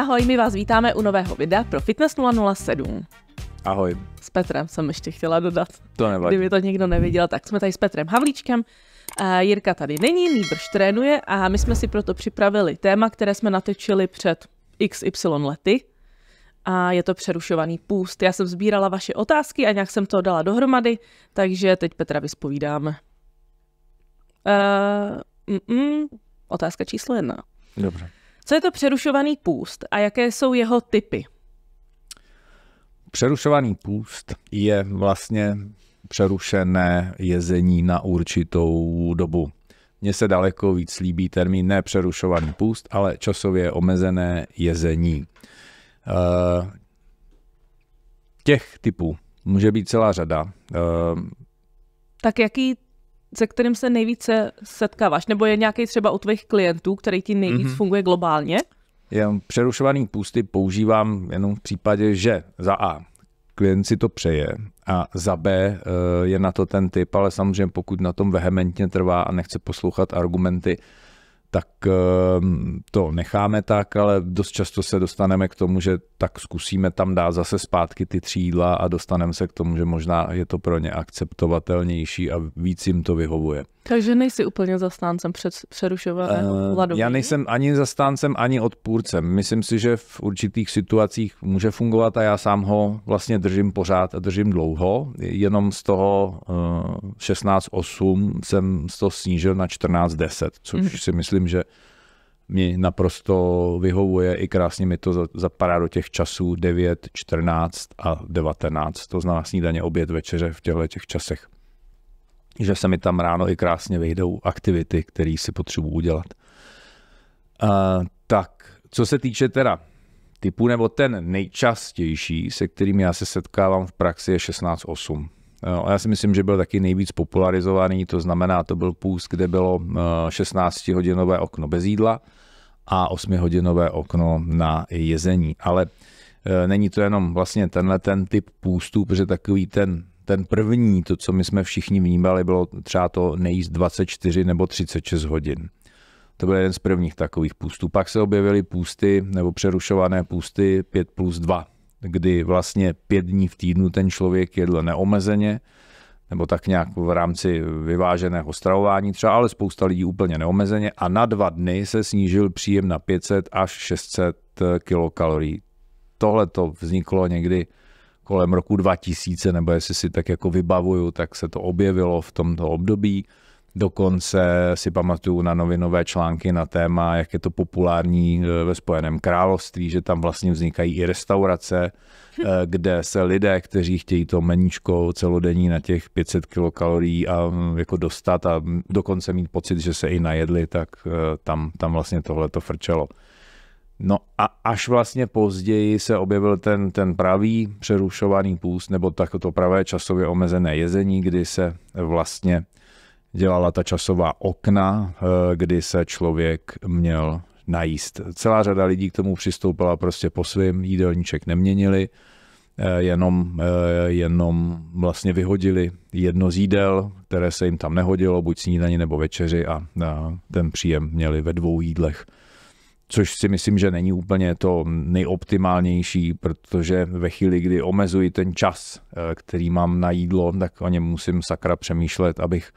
Ahoj, my vás vítáme u nového videa pro Fitness 007. Ahoj. S Petrem jsem ještě chtěla dodat. To nevadí. Kdyby to někdo neviděl, tak jsme tady s Petrem Havlíčkem. A Jirka tady není, nýbrž trénuje a my jsme si proto připravili téma, které jsme natečili před XY lety. A je to přerušovaný půst. Já jsem sbírala vaše otázky a nějak jsem to dala dohromady, takže teď Petra vyspovídáme. Uh, mm, mm, otázka číslo jedna. Dobře. Co je to přerušovaný půst a jaké jsou jeho typy? Přerušovaný půst je vlastně přerušené jezení na určitou dobu. Mně se daleko víc líbí termín nepřerušovaný půst, ale časově omezené jezení. Eh, těch typů může být celá řada. Eh, tak jaký se kterým se nejvíce setkáváš? Nebo je nějaký třeba u tvých klientů, který ti nejvíc mm-hmm. funguje globálně? Já přerušovaný půsty používám jenom v případě, že za A klient si to přeje a za B eh, je na to ten typ, ale samozřejmě pokud na tom vehementně trvá a nechce poslouchat argumenty, tak ehm, to necháme tak, ale dost často se dostaneme k tomu, že tak zkusíme tam dát zase zpátky ty třídla a dostaneme se k tomu, že možná je to pro ně akceptovatelnější a víc jim to vyhovuje. Takže nejsi úplně zastáncem před, přerušovaného uh, eh, Já nejsem ani zastáncem, ani odpůrcem. Myslím si, že v určitých situacích může fungovat a já sám ho vlastně držím pořád a držím dlouho. Jenom z toho uh, eh, 16,8 jsem to snížil na 14,10, což mm. si myslím, že mi naprosto vyhovuje i krásně mi to zapadá do těch časů 9, 14 a 19. To znamená snídaně, oběd, večeře v těchto těch časech že se mi tam ráno i krásně vyjdou aktivity, které si potřebuji udělat. Uh, tak, co se týče teda typu, nebo ten nejčastější, se kterým já se setkávám v praxi, je 16.8. No, já si myslím, že byl taky nejvíc popularizovaný, to znamená, to byl půst, kde bylo 16-hodinové e, okno bez jídla a 8-hodinové okno na jezení. Ale e, není to jenom vlastně tenhle ten typ půstu, protože takový ten ten první, to, co my jsme všichni vnímali, bylo třeba to nejíst 24 nebo 36 hodin. To byl jeden z prvních takových půstů. Pak se objevily půsty nebo přerušované půsty 5 plus 2, kdy vlastně pět dní v týdnu ten člověk jedl neomezeně, nebo tak nějak v rámci vyváženého stravování třeba, ale spousta lidí úplně neomezeně a na dva dny se snížil příjem na 500 až 600 kilokalorií. Tohle to vzniklo někdy kolem roku 2000, nebo jestli si tak jako vybavuju, tak se to objevilo v tomto období. Dokonce si pamatuju na novinové články na téma, jak je to populární eh, ve Spojeném království, že tam vlastně vznikají i restaurace, eh, kde se lidé, kteří chtějí to meníčko celodenní na těch 500 kilokalorií a mm, jako dostat a mm, dokonce mít pocit, že se i najedli, tak eh, tam, tam vlastně tohle to frčelo. No a až vlastně později se objevil ten, ten pravý přerušovaný půst, nebo tak to pravé časově omezené jezení, kdy se vlastně dělala ta časová okna, eh, kdy se člověk měl najíst. Celá řada lidí k tomu přistoupila prostě po svým, jídelníček neměnili, eh, jenom, eh, jenom vlastně vyhodili jedno z jídel, které se jim tam nehodilo, buď snídaní nebo večeři a ten příjem měli ve dvou jídlech což si myslím, že není úplně to nejoptimálnější, protože ve chvíli, kdy omezuji ten čas, eh, který mám na jídlo, tak o něm musím sakra přemýšlet, abych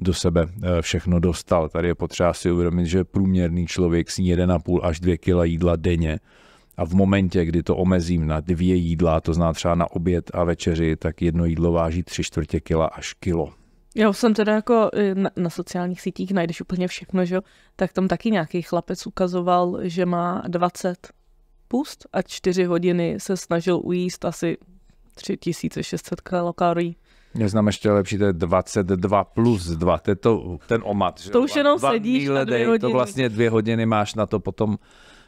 do sebe eh, všechno dostal. Tady je potřeba si uvědomit, že průměrný člověk sní 1,5 až 2 kg jídla denně. A v momentě, kdy to omezím na dvě jídla, to zná třeba na oběd a večeři, tak jedno jídlo váží 3 čtvrtě kila až kilo. Já jsem teda jako eh, na, na sociálních sítích najdeš úplně všechno, že jo? Tak tam taky nějaký chlapec ukazoval, že má 20 pust a 4 hodiny se snažil ujíst asi 3600 kalorií. Já znám ještě lepší, to je 22 plus 2, to je to, ten omat. Že? To už jenom dva sedíš dvě hodiny. To vlastně dvě hodiny máš na to potom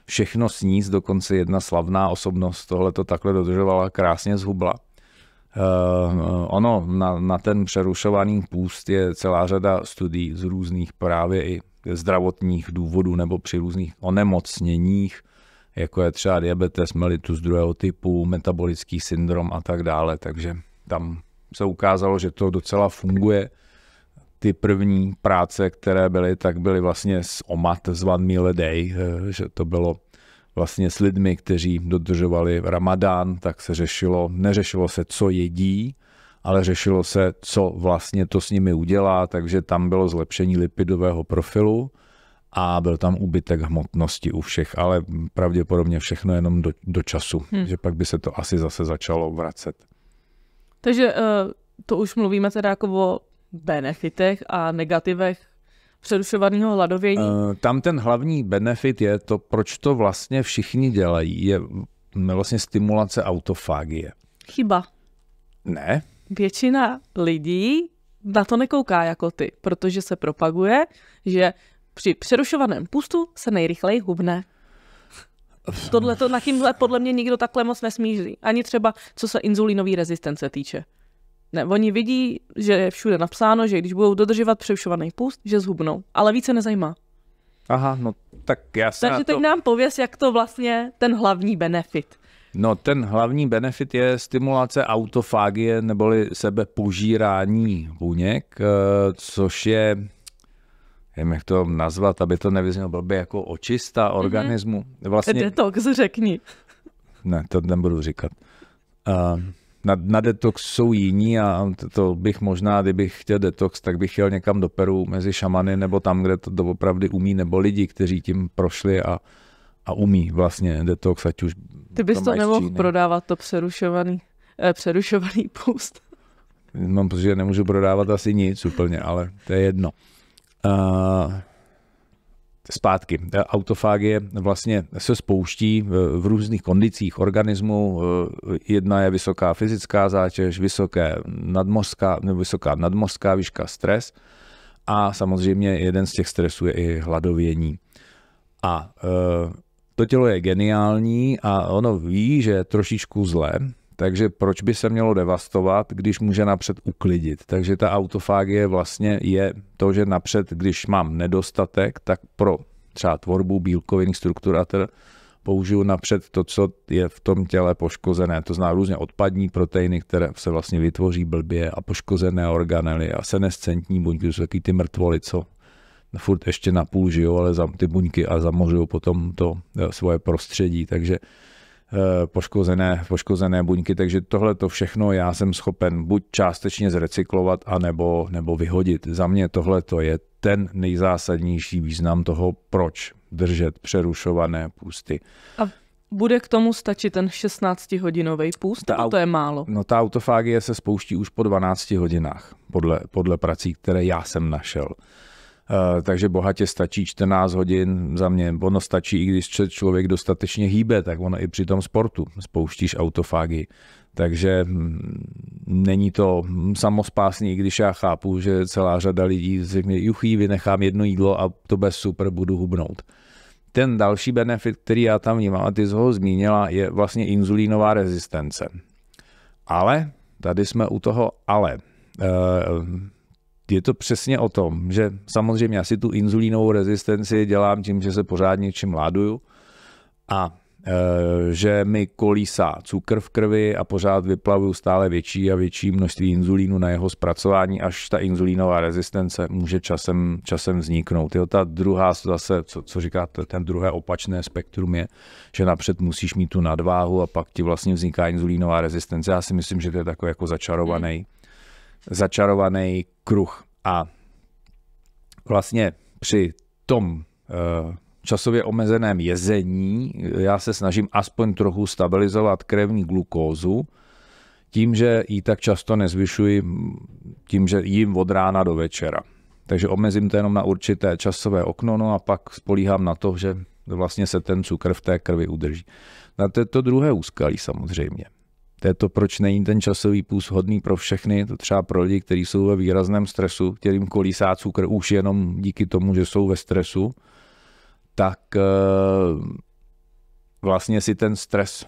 všechno sníst, dokonce jedna slavná osobnost tohle to takhle dodržovala, krásně zhubla. Eh, ono na, na ten přerušovaný půst je celá řada studií z různých právě i zdravotních důvodů nebo při různých onemocněních, jako je třeba diabetes mellitus druhého typu, metabolický syndrom a tak dále. Takže tam se ukázalo, že to docela funguje. Ty první práce, které byly, tak byly vlastně z OMAT, z One Meal a Day, eh, že to bylo vlastně s lidmi, kteří dodržovali ramadán, tak se řešilo, neřešilo se, co jedí, ale řešilo se, co vlastně to s nimi udělá, takže tam bylo zlepšení lipidového profilu a byl tam úbytek hmotnosti u všech, ale pravděpodobně všechno jenom do, do času, hmm. že pak by se to asi zase začalo vracet. Takže eh, to už mluvíme teda jako o benefitech a negativech přerušovaného hladovění? Uh, eh, tam ten hlavní benefit je to, proč to vlastně všichni dělají, je vlastně stimulace autofágie. Chyba. Ne. Většina lidí na to nekouká jako ty, protože se propaguje, že při přerušovaném pustu se nejrychleji hubne. Tohle to na tímhle podle mě nikdo takhle moc nesmíří. Ani třeba, co se inzulínové rezistence týče. Ne, oni vidí, že je všude napsáno, že když budou dodržovat přerušovaný půst, že zhubnou, ale více nezajímá. Aha, no tak já se Takže to... nám pověs, jak to vlastně ten hlavní benefit. No ten hlavní benefit je stimulace autofágie neboli sebepožírání buněk, eh, což je, nevím jak to nazvat, aby to nevyznělo blbě, jako očista mhm. organismu. Mm-hmm. Vlastně... Detox, řekni. Ne, to nebudu říkat. Uh, na, na detox jsou jiní a to, to bych možná, kdybych chtěl detox, tak bych jel někam do Peru mezi šamany nebo tam, kde to doopravdy umí, nebo lidi, kteří tím prošli a, a umí vlastně detox, ať už... Ty bys to nemohl prodávat, to přerušovaný, eh, přerušovaný půst. Mám protože že nemůžu prodávat asi nic úplně, ale to je jedno. Uh, zpátky. Eh, autofágie vlastně se spouští eh, v různých kondicích organismu. Eh, jedna je vysoká fyzická zátěž, vysoké nadmořská, vysoká nadmořská výška stres a samozřejmě jeden z těch stresů je i hladovění. A to tělo je geniální a ono ví, že je trošičku zlé, takže proč by se mělo devastovat, když může napřed uklidit? Takže ta autofágie vlastně je to, že napřed, když mám nedostatek, tak pro třeba tvorbu bílkovinných struktur a použiju napřed to, co je v tom těle poškozené. To zná různě odpadní proteiny, které se vlastně vytvoří blbě a poškozené organely a senescentní buňky, to jsou taky ty mrtvoly, co furt ještě napůl žijou, ale za ty buňky a zamořují potom to eh, svoje prostředí. Takže Eh, poškozené, poškozené buňky, takže tohle to všechno já jsem schopen buď částečně zrecyklovat, anebo, nebo vyhodit. Za mě tohle to je ten nejzásadnější význam toho, proč držet přerušované půsty. A bude k tomu stačit ten 16-hodinový půst? Ta, to je málo. No ta autofágie se spouští už po 12 hodinách, podle, podle prací, které já jsem našel. Eh, takže bohatě stačí 14 hodin za mě. Ono stačí, i když se člověk dostatečně hýbe, tak ono i při tom sportu spouštíš autofágy. Takže mm, není to samospásný, když já chápu, že celá řada lidí řekne, juchý, vynechám jedno jídlo a to bez super budu hubnout. Ten další benefit, který já tam vnímám, a ty z ho zmínila, je vlastně inzulínová rezistence. Ale, tady jsme u toho ale. Uh, je to přesně o tom, že samozřejmě asi si tu inzulínovou rezistenci dělám tím, že se pořád něčím láduju a e, že mi kolísá cukr v krvi a pořád vyplavuju stále větší a větší množství inzulínu na jeho zpracování, až ta inzulínová rezistence může časem, časem vzniknout. Jo, ta druhá zase, co, co říkáte, ten druhé opačné spektrum je, že napřed musíš mít tu nadváhu a pak ti vlastně vzniká inzulínová rezistence. Já si myslím, že to je takový jako začarovaný hmm začarovaný kruh. A vlastně při tom eh, časově omezeném jezení eh, já se snažím aspoň trochu stabilizovat krevní glukózu, tím, že ji tak často nezvyšuji, tím, že jím od rána do večera. Takže omezím to jenom na určité časové okno, no a pak spolíhám na to, že vlastně se ten cukr v té krvi udrží. Na to, to druhé úskalí samozřejmě. To je to, proč není ten časový půst hodný pro všechny, to třeba pro lidi, kteří jsou ve výrazném stresu, kterým kolísá cukr už jenom díky tomu, že jsou ve stresu, tak eh, vlastně si ten stres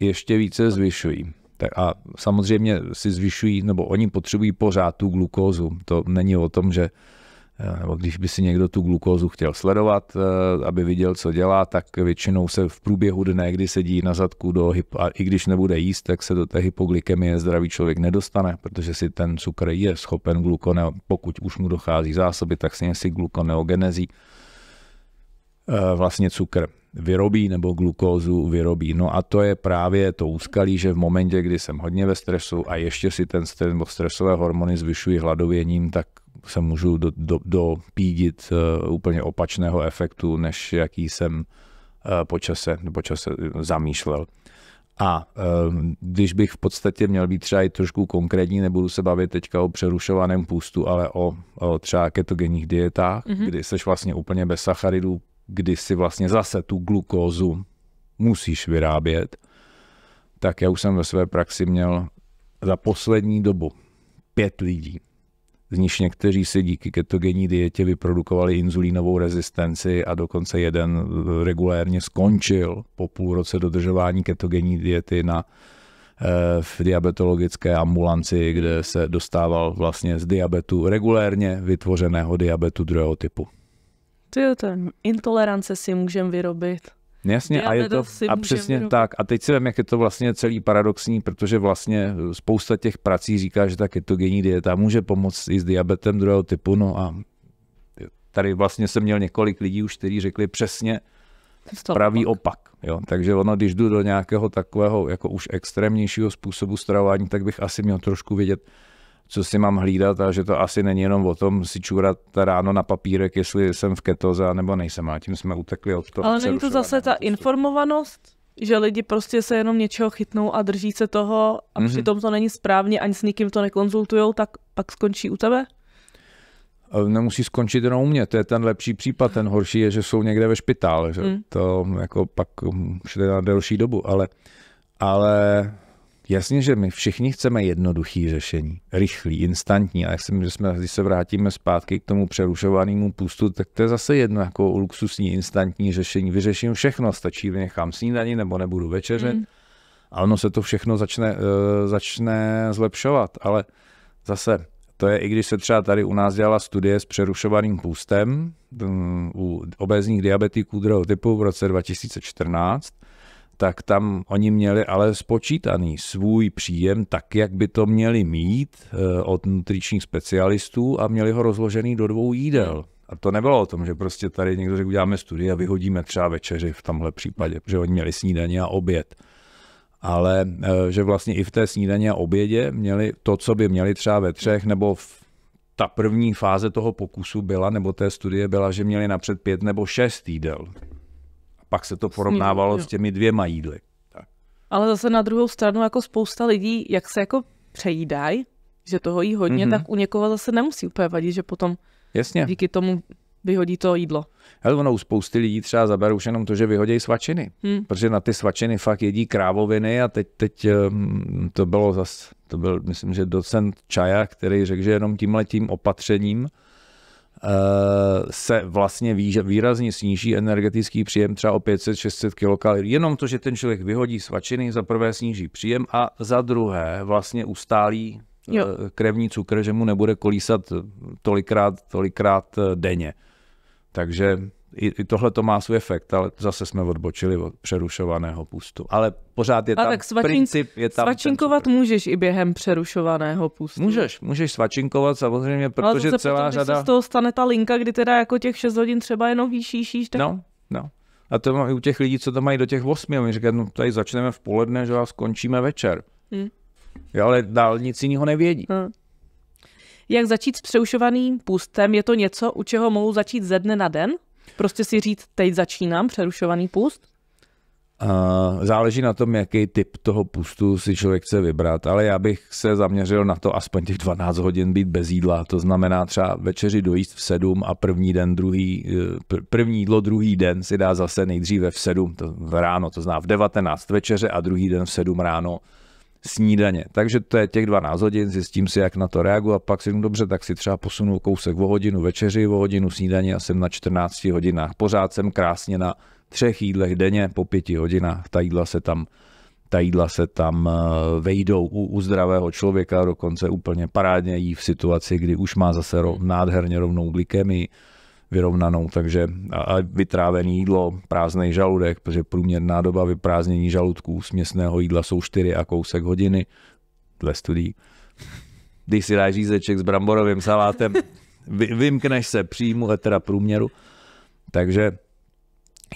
ještě více zvyšují. A samozřejmě si zvyšují, nebo oni potřebují pořád tu glukózu. To není o tom, že Eh, nebo když by si někdo tu glukózu chtěl sledovat, eh, aby viděl, co dělá, tak většinou se v průběhu dne, kdy sedí na zadku do hyp, a i když nebude jíst, tak se do té hypoglykemie zdravý člověk nedostane, protože si ten cukr je schopen glukone, pokud už mu dochází zásoby, tak si si glukoneogenezí eh, vlastně cukr vyrobí nebo glukózu vyrobí. No a to je právě to úskalí, že v momentě, kdy jsem hodně ve stresu a ještě si ten stres, stresové hormony zvyšují hladověním, tak se můžu do, do, dopídit eh, úplně opačného efektu, než jaký jsem eh, počase, počase eh, zamýšlel. A ehm, když bych v podstatě měl být třeba i trošku konkrétní, nebudu se bavit teďka o přerušovaném půstu, ale o, o třeba ketogenních dietách, mm-hmm. kdy jsi vlastně úplně bez sacharidů, kdy si vlastně zase tu glukózu musíš vyrábět, tak já už jsem ve své praxi měl za poslední dobu pět lidí, z níž někteří si díky ketogenní dietě vyprodukovali inzulínovou rezistenci a dokonce jeden e, regulérně skončil po půl roce dodržování ketogenní diety na e, v diabetologické ambulanci, kde se dostával vlastně z diabetu regulérně vytvořeného diabetu druhého typu. Ty, ten intolerance si můžeme vyrobit. Jasně, a je to a přesně vyrobit. tak. A teď si vím, jak je to vlastně celý paradoxní, protože vlastně eh, spousta těch prací říká, že ta ketogenní dieta může pomoct i s diabetem druhého typu. No a tady vlastně jsem měl několik lidí už, kteří řekli přesně Stop. pravý opak. opak. Jo? Takže ono, když jdu do nějakého takového jako už extrémnějšího způsobu stravování, tak bych asi měl trošku vědět, co si mám hlídat a že to asi není jenom o tom si ta ráno na papírek, jestli jsem v ketoze nebo nejsem. A tím jsme utekli od toho. Ale není to zase ta informovanost, že lidi prostě se jenom něčeho chytnou a drží se toho a mm-hmm. přitom to není správně, ani s nikým to nekonzultujou, tak pak skončí u tebe? E, nemusí skončit jenom u mě. To je ten lepší případ, ten horší je, že jsou někde ve špitále. Že? Mm. To jako pak mm, už na delší dobu, ale, ale Jasně, že my všichni chceme jednoduchý řešení, rychlý, instantní. A jak jsem, že jsme, když se vrátíme zpátky k tomu přerušovanému půstu, tak to je zase jedno jako luxusní instantní řešení. Vyřeším všechno, stačí vynechám snídaní nebo nebudu večeřet. Mm. A ono se to všechno začne, uh, začne zlepšovat. Ale zase, to je, i když se třeba tady u nás dělala studie s přerušovaným půstem um, mm, u obezních diabetiků druhého typu v roce 2014, tak tam oni měli ale spočítaný svůj příjem tak, jak by to měli mít eh, od nutričních specialistů a měli ho rozložený do dvou jídel. A to nebylo o tom, že prostě tady někdo řekl, uděláme studii a vyhodíme třeba večeři v tomhle případě, že oni měli snídaně a oběd. Ale eh, že vlastně i v té snídaně a obědě měli to, co by měli třeba ve třech nebo v ta první fáze toho pokusu byla, nebo té studie byla, že měli napřed pět nebo šest jídel pak se to porovnávalo s těmi dvěma jídly. Tak. Ale zase na druhou stranu, jako spousta lidí, jak se jako přejídají, že toho jí hodně, mm-hmm. tak u někoho zase nemusí úplně vadit, že potom Jasně. díky tomu vyhodí to jídlo. Hele, ono u spousty lidí třeba zaberou už jenom to, že vyhodí svačiny, hmm. protože na ty svačiny fakt jedí krávoviny a teď, teď ehm, to bylo zas, to byl, myslím, že docent Čaja, který řekl, že jenom tímhle tím opatřením se vlastně ví, že výrazně sníží energetický příjem třeba o 500-600 kcal. Jenom to, že ten člověk vyhodí svačiny, za prvé sníží příjem a za druhé vlastně ustálí jo. Eh, krevní cukr, že mu nebude kolísat tolikrát, tolikrát eh, denně. Takže i, i tohle to má svůj efekt, ale zase jsme odbočili od přerušovaného půstu. Ale pořád je tam tak svačink, princip. Je tam svačinkovat můžeš i během přerušovaného půstu. Můžeš, můžeš svačinkovat samozřejmě, protože ale celá potom, řada... Ale z toho stane ta linka, kdy teda jako těch 6 hodin třeba jenom výšíšíš, tak... No, no. A to mám i u těch lidí, co to mají do těch 8, oni říkají, no tady začneme v poledne, že a skončíme večer. Hmm. Jo, ale dál nic jiného nevědí. Hmm. Jak začít s přerušovaným půstem? Je to něco, u čeho mohu začít ze dne na den? Prostě si říct, teď začínám přerušovaný půst? Uh, záleží na tom, jaký typ toho pustu si člověk chce vybrat, ale já bych se zaměřil na to aspoň těch 12 hodin být bez jídla, to znamená třeba večeři dojíst v 7 a první den, druhý, eh, první jídlo druhý den si dá zase nejdříve v 7 to v ráno, to zná v 19 večeře a druhý den v 7 ráno snídaně. Takže to je těch 12 hodin, zjistím si, jak na to reaguji a pak si jdu dobře, tak si třeba posunu kousek o hodinu večeři, o hodinu snídaně a jsem na 14 hodinách. Pořád jsem krásně na třech jídlech denně po pěti hodinách. Ta jídla se tam ta jídla se tam eh, vejdou u, u zdravého člověka, dokonce úplně parádně jí v situaci, kdy už má zase rov, nádherně rovnou glykemii, vyrovnanou, takže a vytrávený jídlo, prázdný žaludek, protože průměrná doba vyprázdnění žaludků směsného jídla jsou 4 a kousek hodiny, dle studií. Když si dáš řízeček s bramborovým salátem, vymkneš se příjmu teda průměru, takže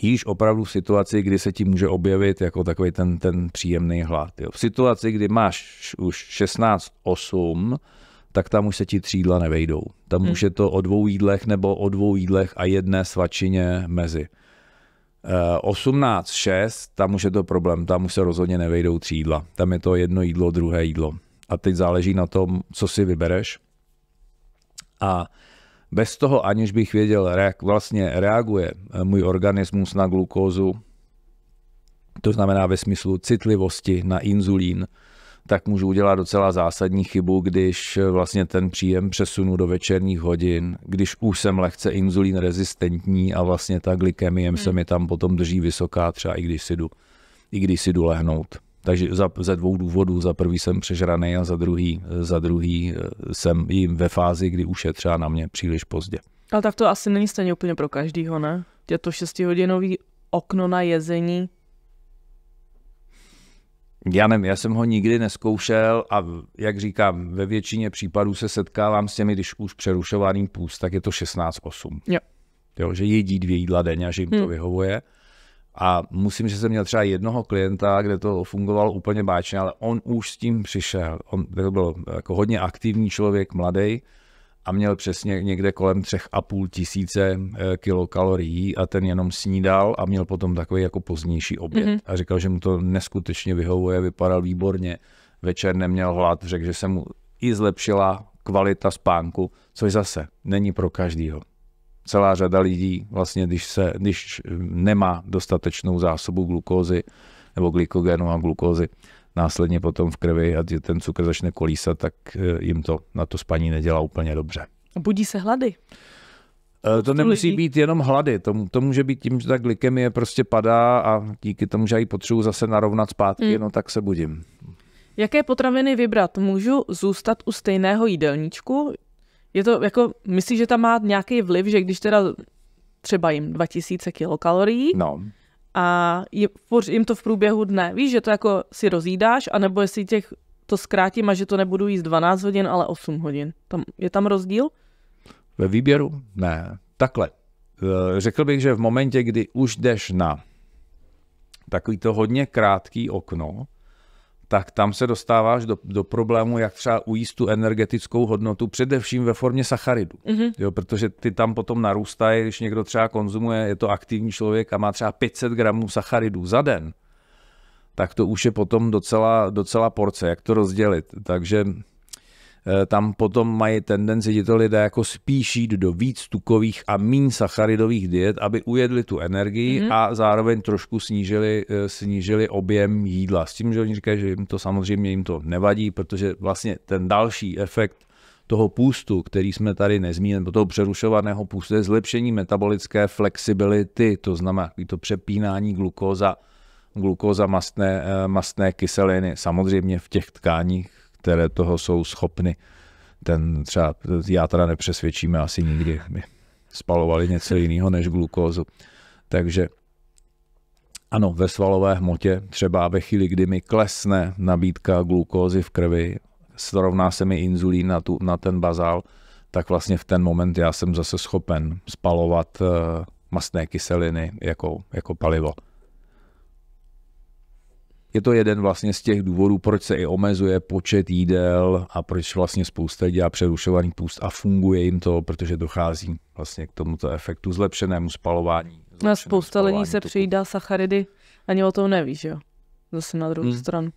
jíš opravdu v situaci, kdy se ti může objevit jako takový ten, ten příjemný hlad. Jo. V situaci, kdy máš už 16-8, tak tam už se ti třídla nevejdou. Tam hmm. už je to o dvou jídlech nebo o dvou jídlech a jedné svačině mezi. 18.6, eh, tam už je to problém, tam už se rozhodně nevejdou třídla. Tam je to jedno jídlo, druhé jídlo. A teď záleží na tom, co si vybereš. A bez toho, aniž bych věděl, jak vlastně reaguje eh, můj organismus na glukózu, to znamená ve smyslu citlivosti na inzulín, tak můžu udělat docela zásadní chybu, když eh, vlastně ten příjem přesunu do večerních hodin, když už jsem lehce inzulín rezistentní a vlastně ta glykemie hmm. se mi tam potom drží vysoká, třeba i když si jdu, i když si jdu lehnout. Takže za, ze dvou důvodů. Za prvý jsem přežraný a za druhý, eh, za druhý eh, jsem jim ve fázi, kdy už je třeba na mě příliš pozdě. Ale tak to asi není stejně úplně pro každýho, ne? Je to šestihodinový okno na jezení, já nevím, já jsem ho nikdy neskoušel a jak říkám, ve většině případů se setkávám s těmi, když už přerušovaný půst, tak je to 16-8. Jo. jo. že jedí dvě jídla denně a že jim hmm. to vyhovuje. A musím, že jsem měl třeba jednoho klienta, kde to fungovalo úplně báčně, ale on už s tím přišel. On to byl jako hodně aktivní člověk, mladý, a měl přesně někde kolem třech a půl tisíce eh, kilokalorií a ten jenom snídal a měl potom takový jako pozdější oběd. Mm-hmm. A říkal, že mu to neskutečně vyhovuje, vypadal výborně, večer neměl hlad, řekl, že se mu i zlepšila kvalita spánku, což zase není pro každýho. Celá řada lidí, vlastně, když, se, když eh, nemá dostatečnou zásobu glukózy nebo glykogenu a glukózy, následně potom v krvi a ten cukr začne kolísat, tak eh, jim to na to spaní nedělá úplně dobře. Budí se hlady? Eh, to nemusí být jenom hlady, to, to může být tím, že ta glykemie prostě padá a díky tomu, že ji potřebuji zase narovnat zpátky, mm. no tak se budím. Jaké potraviny vybrat? Můžu zůstat u stejného jídelníčku? Je to jako, myslíš, že tam má nějaký vliv, že když teda třeba jim 2000 kilokalorií, no a jim to v průběhu dne. Víš, že to jako si rozjídáš, anebo jestli těch to zkrátím a že to nebudu jíst 12 hodin, ale 8 hodin. Tam, je tam rozdíl? Ve výběru? Ne. Takhle. Eh, řekl bych, že v momentě, kdy už jdeš na takový to hodně krátký okno, tak tam se dostáváš do, do problému, jak třeba ujíst tu energetickou hodnotu, především ve formě sacharidů. Mm-hmm. Jo, protože ty tam potom narůstají, když někdo třeba konzumuje, je to aktivní člověk a má třeba 500 gramů sacharidů za den, tak to už je potom docela, docela porce, jak to rozdělit. Takže Eh, tam potom mají tendenci tyto lidé jako spíš jít do víc tukových a mín sacharidových diet, aby ujedli tu energii mm-hmm. a zároveň trošku snížili, eh, snížili objem jídla. S tím, že oni říkají, že jim to samozřejmě jim to nevadí, protože vlastně ten další efekt toho půstu, který jsme tady nezmínili, nebo toho přerušovaného půstu, je zlepšení metabolické flexibility, to znamená to přepínání glukóza, glukóza mastné, eh, mastné kyseliny, samozřejmě v těch tkáních, které toho jsou schopny. Ten třeba, já teda nepřesvědčíme asi nikdy. My spalovali něco jiného než glukózu. Takže ano, ve svalové hmotě, třeba ve chvíli, kdy mi klesne nabídka glukózy v krvi, srovná se mi inzulín na, tu, na ten bazál, tak vlastně v ten moment já jsem zase schopen spalovat uh, mastné kyseliny jako, jako palivo. Je to jeden vlastně z těch důvodů, proč se i omezuje počet jídel a proč vlastně spousta dělá přerušovaný půst a funguje jim to, protože dochází vlastně k tomuto efektu zlepšenému spalování. No zlepšenému a spousta lidí se přijídá sacharidy, ani o tom nevíš, jo? Zase na druhou hmm. stranu.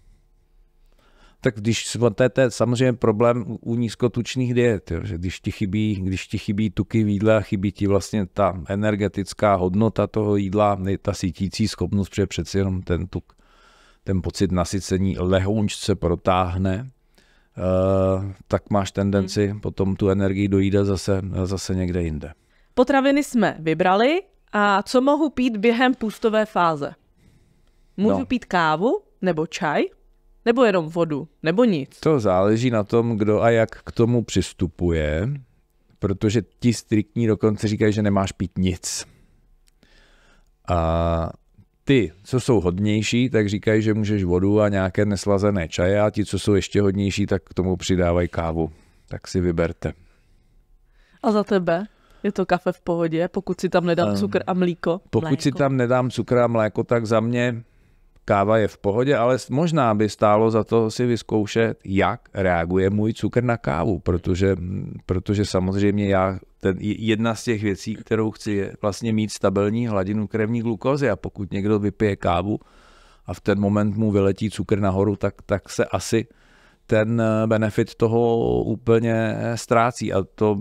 Tak když, to je, to je samozřejmě problém u nízkotučných diet, jo, že když ti, chybí, když ti chybí tuky v jídle, chybí ti vlastně ta energetická hodnota toho jídla, ta sítící schopnost, protože přeci jenom ten tuk ten pocit nasycení lehoučce protáhne, eh, tak máš tendenci hmm. potom tu energii dojít zase, zase někde jinde. Potraviny jsme vybrali a co mohu pít během půstové fáze? Můžu no. pít kávu nebo čaj? Nebo jenom vodu? Nebo nic? To záleží na tom, kdo a jak k tomu přistupuje, protože ti striktní dokonce říkají, že nemáš pít nic. A ty, co jsou hodnější, tak říkají, že můžeš vodu a nějaké neslazené čaje a ti, co jsou ještě hodnější, tak k tomu přidávají kávu. Tak si vyberte. A za tebe? Je to kafe v pohodě, pokud si tam nedám cukr a mléko? Pokud mléko. si tam nedám cukr a mléko, tak za mě káva je v pohodě, ale možná by stálo za to si vyzkoušet, jak reaguje můj cukr na kávu, protože, protože samozřejmě já, ten, jedna z těch věcí, kterou chci, je vlastně mít stabilní hladinu krevní glukózy a pokud někdo vypije kávu a v ten moment mu vyletí cukr nahoru, tak, tak se asi ten eh, benefit toho úplně eh, ztrácí. A to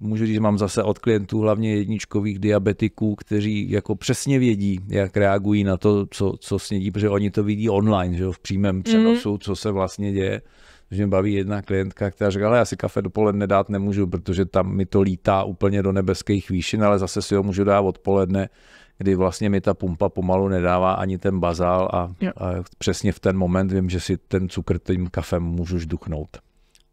můžu říct, že mám zase od klientů, hlavně jedničkových diabetiků, kteří jako přesně vědí, jak reagují na to, co, co snědí, protože oni to vidí online, že jo, v přímém mhm. přenosu, mm. co se vlastně děje. Že mě baví jedna klientka, která říká, ale já si kafe dopoledne dát nemůžu, protože tam mi to lítá úplně do nebeských výšin, ale zase si ho můžu dát odpoledne kdy vlastně mi ta pumpa pomalu nedává ani ten bazál a, a přesně v ten moment vím, že si ten cukr tím kafem můžu žduchnout.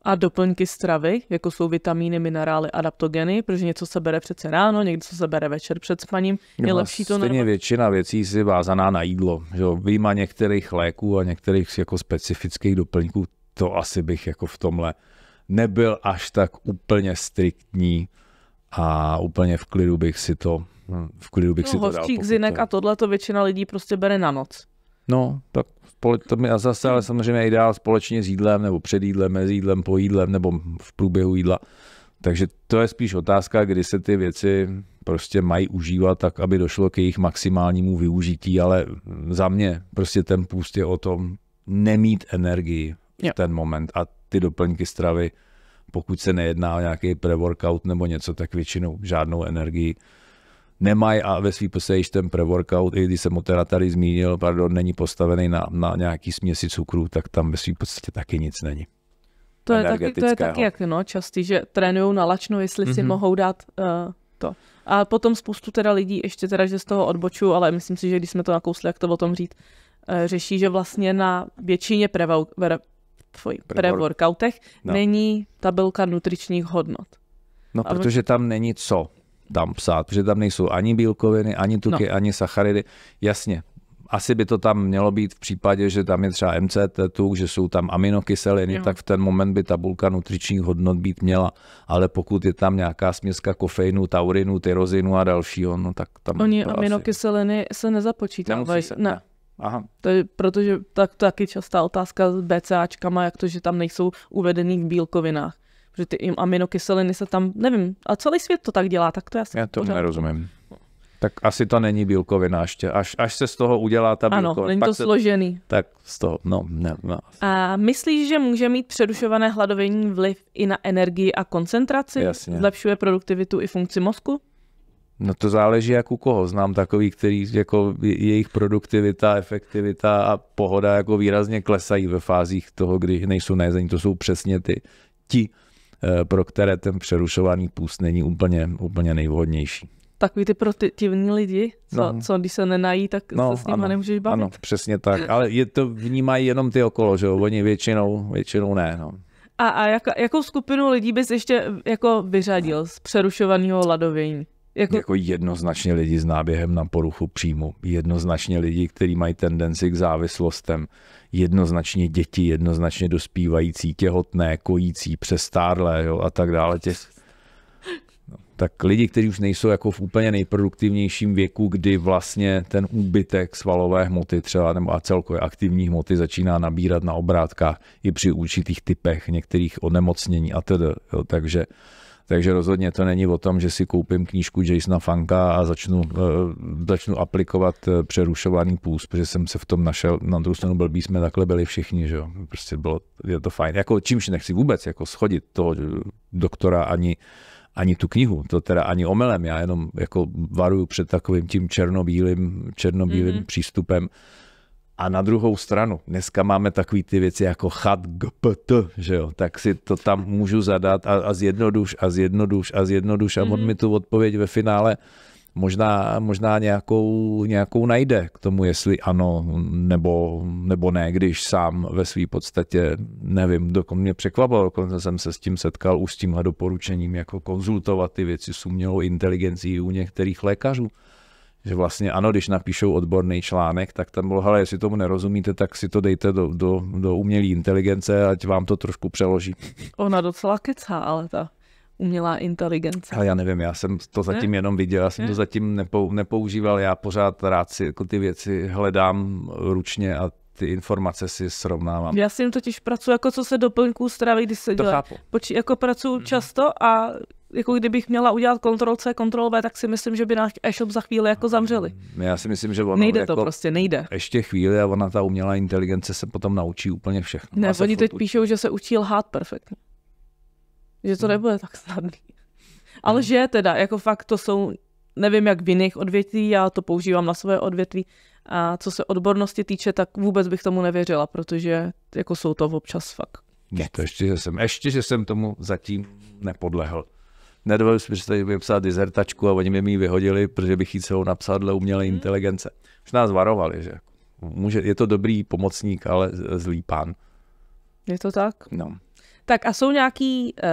A doplňky stravy, jako jsou vitamíny, minerály, adaptogeny, protože něco se bere přece ráno, někdo se bere večer před spaním, je no, lepší to normálně. většina věcí si vázaná na jídlo. Že jo? Výjima některých léků a některých jako specifických doplňků, to asi bych jako v tomhle nebyl až tak úplně striktní a úplně v klidu bych si to no, v klidu bych no, si to dal. zinek no. a tohle to většina lidí prostě bere na noc. No, tak to mi a zase, ale samozřejmě ideál společně s jídlem, nebo před jídlem, mezi jídlem, po jídlem, nebo v průběhu jídla. Takže to je spíš otázka, kdy se ty věci prostě mají užívat tak, aby došlo k jejich maximálnímu využití, ale za mě prostě ten půst je o tom nemít energii v yeah. ten moment a ty doplňky stravy, pokud se nejedná o nějaký pre-workout nebo něco, tak většinou žádnou energii nemají a ve svý pose ten pre-workout, i když jsem ho teda tady zmínil, pardon, není postavený na, na nějaký směsi cukru, tak tam ve svý podstatě taky nic není. To je taky, to je taky jak no, častý, že trénují na lačnu, jestli mm-hmm. si mhm. mohou dát uh, to. A potom spoustu teda lidí, ještě teda, že z toho odboču, ale myslím si, že když jsme to nakousli, jak to o tom říct, uh, řeší, že vlastně na většině pre, pre-workoutech no. není tabulka nutričních hodnot. No, a protože tam není co tam psát, protože tam nejsou ani bílkoviny, ani tuky, no. ani sacharidy. Jasně, asi by to tam mělo být v případě, že tam je třeba MCT tuk, že jsou tam aminokyseliny, jo. tak v ten moment by tabulka nutričních hodnot být měla, ale pokud je tam nějaká směska kofeinu, taurinu, tyrozinu a dalšího, no tak tam... Oni to aminokyseliny asi... se nezapočítávají. Se, ne. Aha. To je, protože tak, to taky častá otázka s BCAčkama, jak to, že tam nejsou uvedený v bílkovinách protože ty aminokyseliny se tam, nevím, a celý svět to tak dělá, tak to já si Já to nerozumím. Tak asi to není bílkovina ještě, až, až se z toho udělá ta bílkovina. Ano, není to se... složený. Tak z toho, no, ne, no. A myslíš, že může mít předušované hladovění vliv i na energii a koncentraci? Jasně. Zlepšuje produktivitu i funkci mozku? No to záleží jak u koho. Znám takový, který jako jejich produktivita, efektivita a pohoda jako výrazně klesají ve fázích toho, kdy nejsou najezení. To jsou přesně ty ti, Eh, pro které ten přerušovaný půst není úplně, úplně nejvhodnější. Takový ty protivní lidi, co, no. co když se nenají, tak no, se s nimi nemůžeš bavit. Ano, přesně tak. Ale je to vnímají jenom ty okolo, že jo? Oni většinou, většinou ne. No. A, a jak, jakou skupinu lidí bys ještě jako vyřadil z přerušovaného ladovění? Jako... jako jednoznačně lidi s náběhem na poruchu příjmu, jednoznačně lidi, kteří mají tendenci k závislostem, jednoznačně děti, jednoznačně dospívající, těhotné, kojící, přestárlé jo, a tak dále. Těch... No, tak lidi, kteří už nejsou jako v úplně nejproduktivnějším věku, kdy vlastně ten úbytek svalové hmoty třeba nebo a celkově aktivní hmoty začíná nabírat na obrátkách i při určitých typech některých onemocnění a tedy. Takže takže rozhodně to není o tom, že si koupím knížku Jasona Fanka a začnu, eh, začnu aplikovat eh, přerušovaný půst, protože jsem se v tom našel. Na druhou stranu byl jsme takhle byli všichni, že jo. Prostě bylo, je to fajn. Jako čímž nechci vůbec jako schodit toho eh, doktora ani, ani tu knihu, to teda ani omelem, já jenom jako varuju před takovým tím černobílým, černobílým mm-hmm. přístupem, a na druhou stranu, dneska máme takové ty věci jako chat gpt, že jo, tak si to tam můžu zadat a, a zjednoduš a zjednoduš a zjednoduš a on mm-hmm. mi tu odpověď ve finále možná, možná nějakou, nějakou najde k tomu, jestli ano nebo, nebo ne, když sám ve své podstatě nevím. Dokonce mě překvapilo, dokonce jsem se s tím setkal už s tímhle doporučením, jako konzultovat ty věci s umělou inteligencí u některých lékařů že vlastně ano, když napíšou odborný článek, tak tam bylo, hele, jestli tomu nerozumíte, tak si to dejte do, do, do umělé inteligence, ať vám to trošku přeloží. Ona docela kecá, ale ta umělá inteligence. Ale já nevím, já jsem to zatím ne? jenom viděl, já jsem ne? to zatím nepou, nepoužíval, já pořád rád si jako ty věci hledám ručně a ty informace si srovnávám. Já si jim totiž pracuji, jako co se doplňků stravy, když se dělá. Poči, jako pracuji mm-hmm. často a jako kdybych měla udělat kontrol C, kontrol V, tak si myslím, že by na e-shop za chvíli jako zamřeli. Já si myslím, že ono nejde jako to prostě, nejde. Ještě chvíli a ona ta umělá inteligence se potom naučí úplně všechno. Ne, oni teď učí. píšou, že se učí lhát perfektně. Že to hmm. nebude tak snadný. Hmm. Ale hmm. že teda, jako fakt to jsou, nevím jak v jiných odvětví, já to používám na své odvětví, a co se odbornosti týče, tak vůbec bych tomu nevěřila, protože jako jsou to občas fakt. Ne, to ještě, že jsem, ještě, že jsem tomu zatím nepodlehl. Nedovedu si představit vypsat dizertačku a oni mi ji vyhodili, protože bych ji celou napsal dle umělé mhm. inteligence. Už nás varovali, že může, je to dobrý pomocník, ale zlý pán. Je to tak? No. Tak a jsou nějaký uh,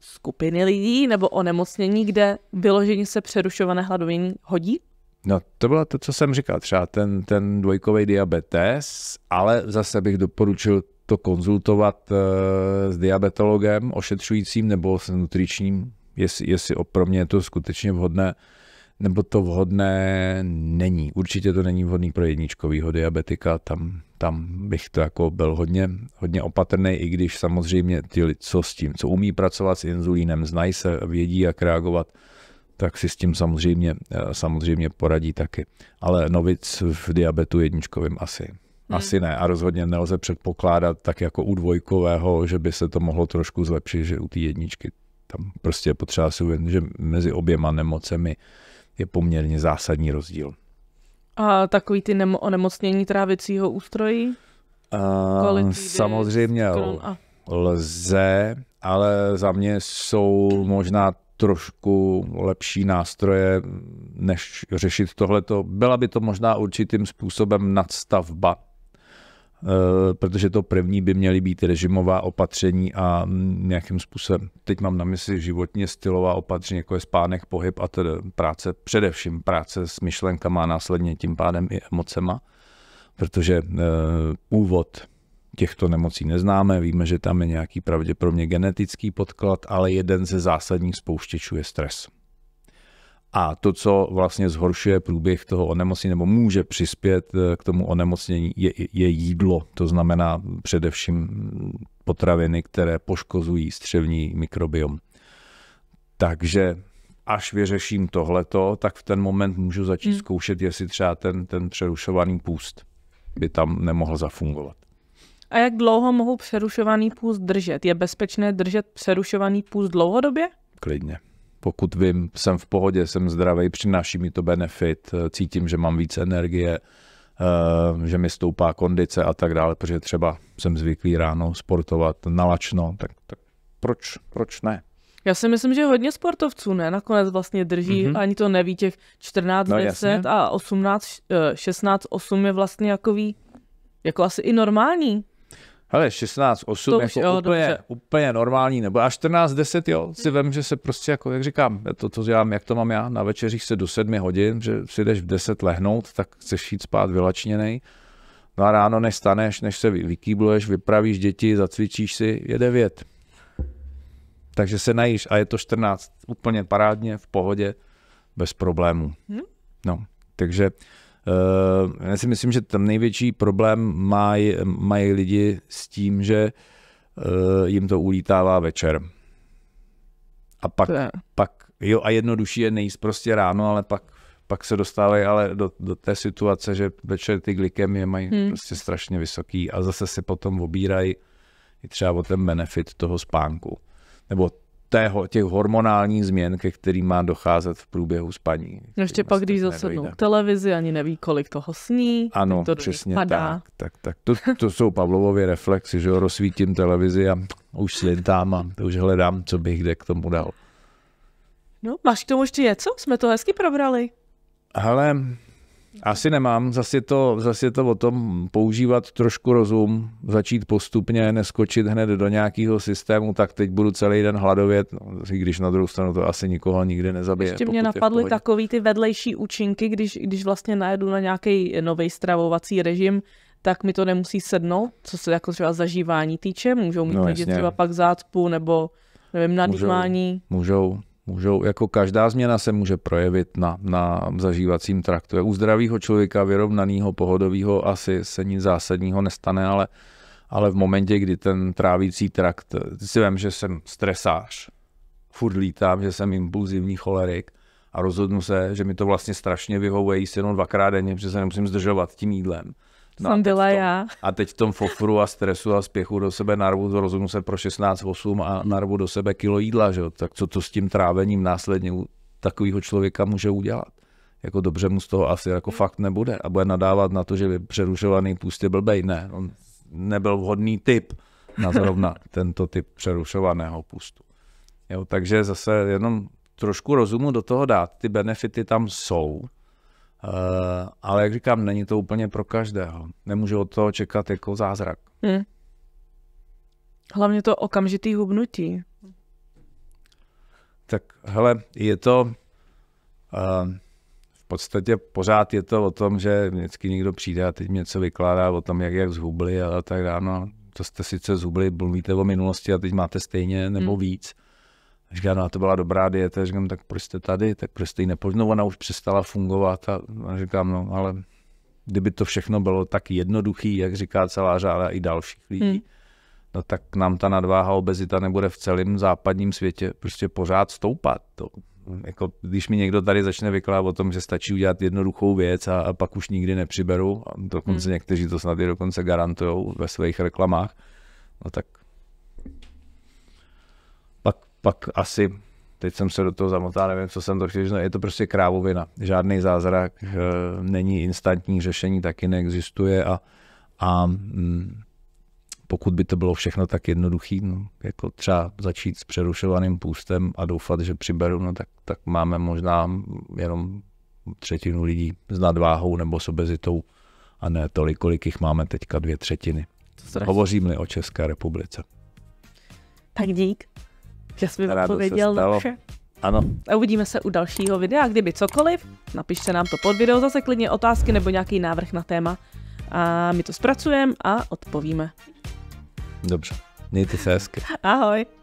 skupiny lidí nebo onemocnění, kde vyložení se přerušované hladovění hodí? No to bylo to, co jsem říkal, třeba ten, ten dvojkový diabetes, ale zase bych doporučil to konzultovat uh, s diabetologem ošetřujícím nebo s nutričním jestli, jestli pro mě je to skutečně vhodné, nebo to vhodné není. Určitě to není vhodný pro jedničkovýho diabetika, tam, tam bych to jako byl hodně, hodně opatrný, i když samozřejmě ty lidi, co s tím, co umí pracovat s inzulínem, znají se, vědí, jak reagovat, tak si s tím samozřejmě, eh, samozřejmě poradí taky. Ale novic v diabetu jedničkovým asi. Hmm. Asi ne a rozhodně nelze předpokládat tak jako u dvojkového, že by se to mohlo trošku zlepšit, že u té jedničky tam prostě potřeba si uvědomit, že mezi oběma nemocemi je poměrně zásadní rozdíl. A takový ty nemo- onemocnění trávicího ústrojí? A, samozřejmě l- lze, ale za mě jsou možná trošku lepší nástroje, než řešit tohleto. Byla by to možná určitým způsobem nadstavba Eh, protože to první by měly být režimová opatření a mm, nějakým způsobem, teď mám na mysli životně stylová opatření, jako je spánek, pohyb a tedy práce, především práce s myšlenkama a následně tím pádem i emocema, protože eh, úvod těchto nemocí neznáme, víme, že tam je nějaký pravděpodobně genetický podklad, ale jeden ze zásadních spouštěčů je stres. A to, co vlastně zhoršuje průběh toho onemocnění nebo může přispět eh, k tomu onemocnění, je, je jídlo. To znamená především potraviny, které poškozují střevní mikrobiom. Takže až vyřeším tohleto, tak v ten moment můžu začít hmm. zkoušet, jestli třeba ten, ten přerušovaný půst by tam nemohl zafungovat. A jak dlouho mohu přerušovaný půst držet? Je bezpečné držet přerušovaný půst dlouhodobě? Klidně pokud vím, jsem v pohodě, jsem zdravý, přináší mi to benefit, eh, cítím, že mám víc energie, eh, že mi stoupá kondice a tak dále, protože třeba jsem zvyklý ráno sportovat nalačno, tak, tak proč, proč ne? Já si myslím, že hodně sportovců ne, nakonec vlastně drží, mm-hmm. ani to neví, těch 14, no, 10 jasně. a 18, 16, 8 je vlastně jakový, jako asi i normální. Hele, 16-8 to jako jo, úplně, dobře. úplně normální, nebo až 14-10, jo, si vem, že se prostě jako, jak říkám, to, to dělám, jak to mám já, na večeřích se do 7 hodin, že si jdeš v 10 lehnout, tak chceš jít spát vylačněnej. No a ráno nestaneš, než se vykýbluješ, vypravíš děti, zacvičíš si, je 9. Takže se najíš a je to 14 úplně parádně, v pohodě, bez problémů. Hm? No, takže Eh, já si myslím, že tam největší problém mají, mají lidi s tím, že eh, jim to ulítává večer. A pak, je. pak jo, a jednodušší je nejíst prostě ráno, ale pak, pak se dostávají ale do, do té situace, že večer ty glykemie mají hmm. prostě strašně vysoký a zase si potom obírají i třeba o ten benefit toho spánku. Nebo tého, těch hormonálních změn, ke kterým má docházet v průběhu spaní. No ještě vlastně pak, když zasednou k televizi, ani neví, kolik toho sní. Ano, to přesně padá. tak. tak, tak. To, to jsou Pavlovově reflexy, že jo, rozsvítím televizi a už slintám a už hledám, co bych kde k tomu dal. No, máš k tomu ještě něco? Jsme to hezky probrali. Hele, asi nemám, zase je, to, zase je to o tom používat trošku rozum, začít postupně, neskočit hned do nějakého systému, tak teď budu celý den hladovět, no, když na druhou stranu to asi nikoho nikdy nezabije. Ještě mě napadly je takové ty vedlejší účinky, když, když vlastně najedu na nějaký nový stravovací režim, tak mi to nemusí sednout, co se jako třeba zažívání týče, můžou mít no, lidi třeba pak zácpu nebo nevím, nadýmání. Můžou, můžou. Můžou, jako každá změna se může projevit na, na zažívacím traktu. U zdravého člověka, vyrovnaného, pohodového, asi se nic zásadního nestane, ale, ale v momentě, kdy ten trávící trakt, si vím, že jsem stresář, furt lítám, že jsem impulzivní cholerik a rozhodnu se, že mi to vlastně strašně vyhovuje jíst jenom dvakrát denně, protože se nemusím zdržovat tím jídlem No jsem byla tom, já. A teď v tom fofru a stresu a spěchu do sebe narvu do se pro 16-8 a narvu do sebe kilo jídla, že jo? Tak co to s tím trávením následně u takového člověka může udělat? Jako dobře mu z toho asi jako fakt nebude a bude nadávat na to, že přerušovaný půst je blbej. Ne, on nebyl vhodný typ na zrovna tento typ přerušovaného půstu. Jo, takže zase jenom trošku rozumu do toho dát. Ty benefity tam jsou, Eh, ale jak říkám, není to úplně pro každého. Nemůžu od toho čekat jako zázrak. Hmm. Hlavně to okamžitý hubnutí. Tak hele, je to uh, v podstatě pořád je to o tom, že vždycky někdo přijde a teď něco vykládá o tom, jak, jak zhubli a tak dále. No, to jste sice zhubli, mluvíte o minulosti a teď máte stejně nebo hmm. víc říkám, říká, no a to byla dobrá dieta. A říkám, tak proč jste tady, tak proč jste ji nepol... No, ona už přestala fungovat a, a říkám, no ale kdyby to všechno bylo tak jednoduchý, jak říká celá řáda i dalších lidí, hmm. no tak nám ta nadváha obezita nebude v celém západním světě prostě pořád stoupat. To, jako, když mi někdo tady začne vykládat o tom, že stačí udělat jednoduchou věc a, a pak už nikdy nepřiberu, a dokonce hmm. někteří to snad i dokonce garantují ve svých reklamách, no tak pak asi teď jsem se do toho zamotal, nevím, co jsem to chtěl, no, je to prostě krávovina. Žádný zázrak, eh, není instantní řešení, taky neexistuje a, a mm, pokud by to bylo všechno tak jednoduché, no, jako třeba začít s přerušovaným půstem a doufat, že přiberu, no tak, tak máme možná jenom třetinu lidí s nadváhou nebo s obezitou a ne tolik, kolik jich máme teďka dvě třetiny. Hovoříme o České republice. Tak dík že jsi mi odpověděl na vše. Ano. A uvidíme se u dalšího videa, kdyby cokoliv, napište nám to pod video, zase klidně otázky nebo nějaký návrh na téma a my to zpracujeme a odpovíme. Dobře, mějte se hezky. Ahoj.